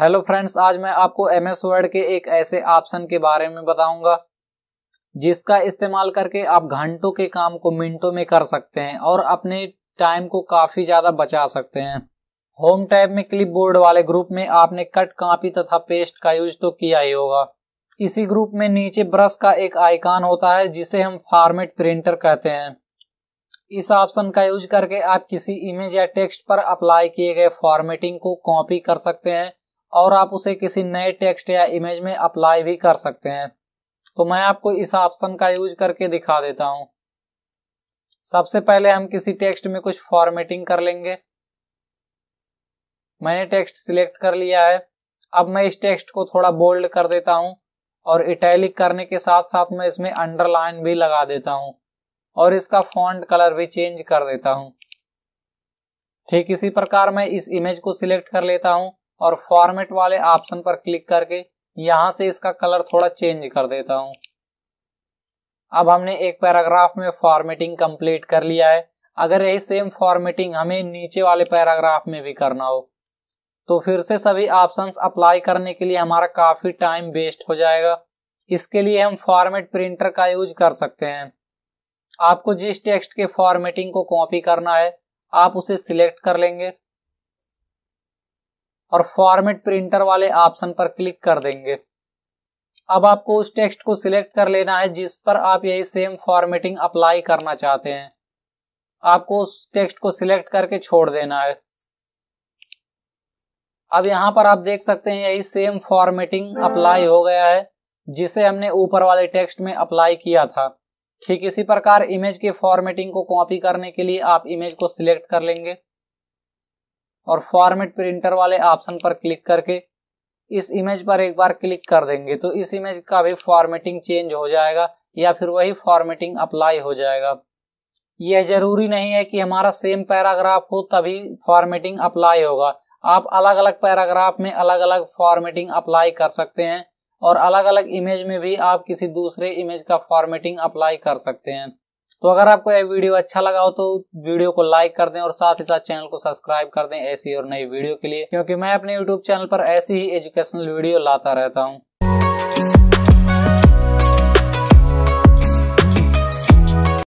hello friends आज मैं आपको एम एस वर्ड के एक ऐसे ऑप्शन के बारे में बताऊंगा जिसका इस्तेमाल करके आप घंटों के काम को मिनटों में कर सकते हैं और अपने टाइम को काफी ज्यादा बचा सकते हैं होम टैब में क्लिपबोर्ड वाले ग्रुप में आपने कट कॉपी तथा पेस्ट का यूज तो किया ही होगा इसी ग्रुप में नीचे ब्रश का एक आइकान होता है जिसे हम फॉर्मेट प्रिंटर कहते हैं इस ऑप्शन का यूज करके आप किसी इमेज या टेक्स्ट पर अप्लाई किए गए फॉर्मेटिंग को कॉपी कर सकते हैं और आप उसे किसी नए टेक्स्ट या इमेज में अप्लाई भी कर सकते हैं तो मैं आपको इस ऑप्शन का यूज करके दिखा देता हूं सबसे पहले हम किसी टेक्स्ट में कुछ फॉर्मेटिंग कर लेंगे मैंने टेक्स्ट सिलेक्ट कर लिया है अब मैं इस टेक्स्ट को थोड़ा बोल्ड कर देता हूं और इटैलिक करने के साथ साथ मैं इसमें अंडरलाइन भी लगा देता हूं और इसका फॉन्ट कलर भी चेंज कर देता हूं ठीक इसी प्रकार मैं इस इमेज को सिलेक्ट कर लेता हूं और फॉर्मेट वाले ऑप्शन पर क्लिक करके यहां से इसका कलर थोड़ा चेंज कर देता हूं अब हमने एक पैराग्राफ में फॉर्मेटिंग कंप्लीट कर लिया है अगर यही सेम फॉर्मेटिंग हमें नीचे वाले पैराग्राफ में भी करना हो तो फिर से सभी ऑप्शंस अप्लाई करने के लिए हमारा काफी टाइम वेस्ट हो जाएगा इसके लिए हम फॉर्मेट प्रिंटर का यूज कर सकते हैं आपको जिस टेक्स्ट के फॉर्मेटिंग को कॉपी करना है आप उसे सिलेक्ट कर लेंगे और फॉर्मेट प्रिंटर वाले ऑप्शन पर क्लिक कर देंगे अब आपको उस टेक्स्ट को सिलेक्ट कर लेना है जिस पर आप यही सेम फॉर्मेटिंग अप्लाई करना चाहते हैं आपको उस टेक्स्ट को सिलेक्ट करके छोड़ देना है अब यहां पर आप देख सकते हैं यही सेम फॉर्मेटिंग अप्लाई हो गया है जिसे हमने ऊपर वाले टेक्स्ट में अप्लाई किया था ठीक इसी प्रकार इमेज के फॉर्मेटिंग को कॉपी करने के लिए आप इमेज को सिलेक्ट कर लेंगे और फॉर्मेट प्रिंटर वाले ऑप्शन पर क्लिक करके इस इमेज पर एक बार क्लिक कर देंगे तो इस इमेज का भी फॉर्मेटिंग चेंज हो जाएगा या फिर वही फॉर्मेटिंग अप्लाई हो जाएगा यह जरूरी नहीं है कि हमारा सेम पैराग्राफ हो तभी फॉर्मेटिंग अप्लाई होगा आप अलग अलग पैराग्राफ में अलग अलग फॉर्मेटिंग अप्लाई कर सकते हैं और अलग अलग इमेज में भी आप किसी दूसरे इमेज का फॉर्मेटिंग अप्लाई कर सकते हैं तो अगर आपको यह वीडियो अच्छा लगा हो तो वीडियो को लाइक कर दें और साथ ही साथ चैनल को सब्सक्राइब कर दें ऐसी और नई वीडियो के लिए क्योंकि मैं अपने यूट्यूब चैनल पर ऐसी ही एजुकेशनल वीडियो लाता रहता हूँ